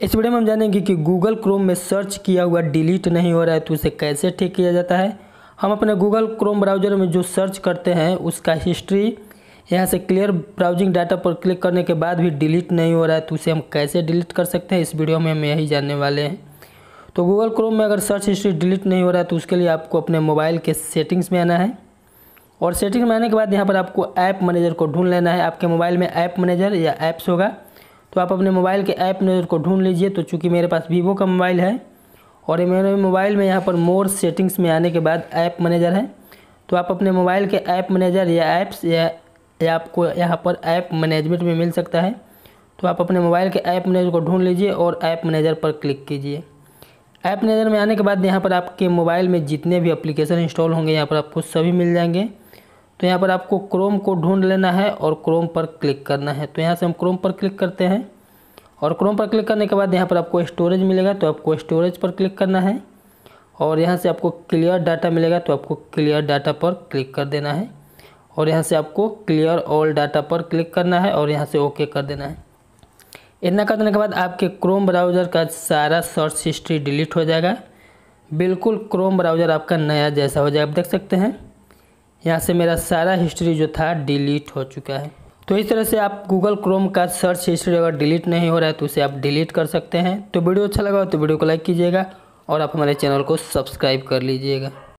इस वीडियो में हम जानेंगे कि गूगल क्रोम में सर्च किया हुआ डिलीट नहीं हो रहा है तो उसे कैसे ठीक किया जाता है हम अपने गूगल क्रोम ब्राउज़र में जो सर्च करते हैं उसका हिस्ट्री यहाँ से क्लियर ब्राउजिंग डाटा पर क्लिक करने के बाद भी डिलीट नहीं हो रहा है तो उसे हम कैसे डिलीट कर सकते हैं इस वीडियो में हम यही जानने वाले हैं तो गूगल क्रोम में अगर सर्च हिस्ट्री डिलीट नहीं हो रहा है तो उसके लिए आपको अपने मोबाइल के सेटिंग्स में आना है और सेटिंग में आने के बाद यहाँ पर आपको ऐप मैनेजर को ढूंढ लेना है आपके मोबाइल में ऐप मैनेजर या ऐप्स होगा तो आप अपने मोबाइल के ऐप में उसको ढूंढ लीजिए तो चूँकि मेरे पास वीवो का मोबाइल है और मेरे मोबाइल में यहाँ पर मोर सेटिंग्स में आने के बाद ऐप मैनेजर है तो आप अपने मोबाइल के ऐप मैनेजर या ऐप्स या, या आपको यहाँ पर ऐप मैनेजमेंट में मिल सकता है तो आप अपने मोबाइल के ऐप मैनेजर को ढूंढ लीजिए और ऐप मैनेजर पर क्लिक कीजिए ऐप मैनेजर में आने के बाद यहाँ पर आपके मोबाइल में जितने भी एप्लीकेशन इंस्टॉल होंगे यहाँ पर आपको सभी मिल जाएंगे तो यहाँ पर आपको क्रोम को ढूंढ लेना है और क्रोम पर क्लिक करना है तो यहाँ से हम क्रोम पर क्लिक करते हैं और क्रोम पर क्लिक करने के बाद यहाँ पर आपको स्टोरेज मिलेगा तो आपको स्टोरेज पर क्लिक करना है और यहाँ से आपको क्लियर डाटा मिलेगा तो आपको क्लियर डाटा पर क्लिक कर देना है और यहाँ से आपको क्लियर ऑल डाटा पर क्लिक करना है और यहाँ से ओके कर देना है इतना कर देने के बाद आपके क्रोम ब्राउज़र का सारा सर्च हिस्ट्री डिलीट हो जाएगा बिल्कुल क्रोम ब्राउज़र आपका नया जैसा हो जाएगा आप देख सकते हैं यहाँ से मेरा सारा हिस्ट्री जो था डिलीट हो चुका है तो इस तरह से आप गूगल क्रोम का सर्च हिस्ट्री अगर डिलीट नहीं हो रहा है तो उसे आप डिलीट कर सकते हैं तो वीडियो अच्छा लगा तो वीडियो को लाइक कीजिएगा और आप हमारे चैनल को सब्सक्राइब कर लीजिएगा